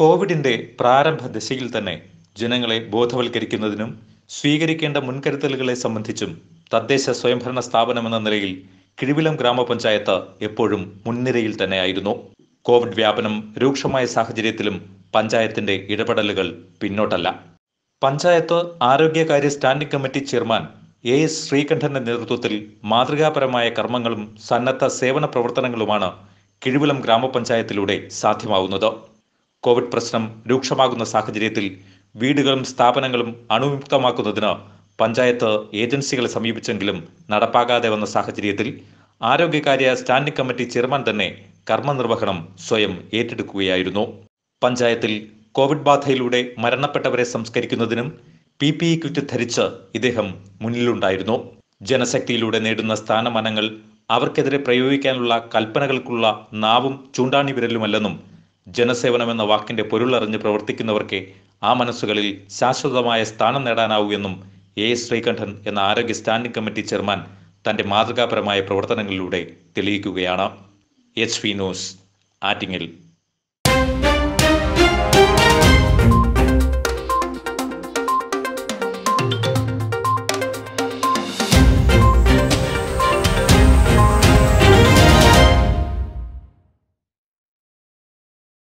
കോവിഡിന്റെ പ്രാരംഭ ദശയിൽ തന്നെ ജനങ്ങളെ ബോധവൽക്കരിക്കുന്നതിനും സ്വീകരിക്കേണ്ട മുൻകരുതലുകളെ സംബന്ധിച്ചും തദ്ദേശ സ്വയംഭരണ സ്ഥാപനമെന്ന നിലയിൽ കിഴിവിലം ഗ്രാമപഞ്ചായത്ത് എപ്പോഴും മുൻനിരയിൽ തന്നെയായിരുന്നു കോവിഡ് വ്യാപനം രൂക്ഷമായ സാഹചര്യത്തിലും പഞ്ചായത്തിന്റെ ഇടപെടലുകൾ പിന്നോട്ടല്ല പഞ്ചായത്ത് ആരോഗ്യകാര്യ standing committee chairman A S ശ്രീകണ്ഠന്റെ നേതൃത്വത്തിൽ മാതൃകാപരമായ കർമ്മങ്ങളും സന്നദ്ധ സേവന പ്രവർത്തനങ്ങളുമാണ് കിഴിവിലം ഗ്രാമപഞ്ചായത്തിലൂടെ സാധ്യമാവുന്നത് കോവിഡ് പ്രശ്നം രൂക്ഷമാകുന്ന സാഹചര്യത്തിൽ വീടുകളും സ്ഥാപനങ്ങളും അണുവിമുക്തമാക്കുന്നതിന് പഞ്ചായത്ത് ഏജൻസികളെ സമീപിച്ചെങ്കിലും നടപ്പാകാതെ വന്ന സാഹചര്യത്തിൽ ആരോഗ്യകാര്യ സ്റ്റാൻഡിംഗ് കമ്മിറ്റി ചെയർമാൻ തന്നെ കർമ്മനിർവഹണം സ്വയം ഏറ്റെടുക്കുകയായിരുന്നു പഞ്ചായത്തിൽ കോവിഡ് ബാധയിലൂടെ മരണപ്പെട്ടവരെ സംസ്കരിക്കുന്നതിനും പി പി ഇ കിറ്റ് ധരിച്ച് ഇദ്ദേഹം മുന്നിലുണ്ടായിരുന്നു ജനശക്തിയിലൂടെ നേടുന്ന സ്ഥാനമാനങ്ങൾ അവർക്കെതിരെ പ്രയോഗിക്കാനുള്ള കൽപ്പനകൾക്കുള്ള നാവും ചൂണ്ടാണി വിരലുമല്ലെന്നും ജനസേവനം എന്ന വാക്കിന്റെ പൊരുളറിഞ്ഞ് പ്രവർത്തിക്കുന്നവർക്ക് ആ മനസ്സുകളിൽ ശാശ്വതമായ സ്ഥാനം നേടാനാവൂ എന്നും എ എസ് ശ്രീകണ്ഠൻ എന്ന ആരോഗ്യ സ്റ്റാൻഡിംഗ് കമ്മിറ്റി ചെയർമാൻ തന്റെ മാതൃകാപരമായ പ്രവർത്തനങ്ങളിലൂടെ തെളിയിക്കുകയാണ് എച്ച് വി ന്യൂസ് ആറ്റിങ്ങൽ